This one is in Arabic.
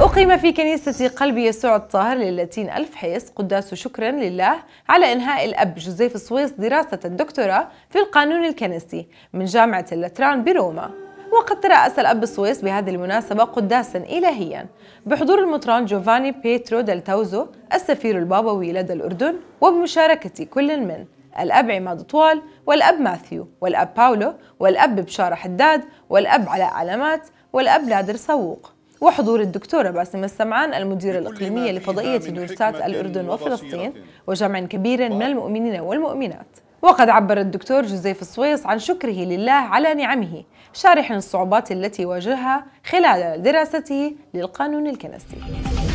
أقيم في كنيسة قلب يسوع الطاهر للاتين ألف حيث قداس شكرا لله على إنهاء الأب جوزيف السويس دراسة الدكتوراه في القانون الكنسي من جامعة اللتران بروما وقد ترأس الأب السويس بهذه المناسبة قداسا إلهيا بحضور المطران جوفاني بيترو ديل توزو السفير البابوي لدى الأردن وبمشاركة كل من الأب عماد طوال والأب ماثيو والأب باولو والأب بشارة حداد والأب علاء علامات والأب لادر صووق وحضور الدكتورة باسم السمعان المديرة الإقليمية لفضائية دورسات الأردن وفلسطين وجمع كبير من المؤمنين والمؤمنات وقد عبر الدكتور جوزيف السويس عن شكره لله على نعمه شارحا الصعوبات التي واجهها خلال دراسته للقانون الكنسي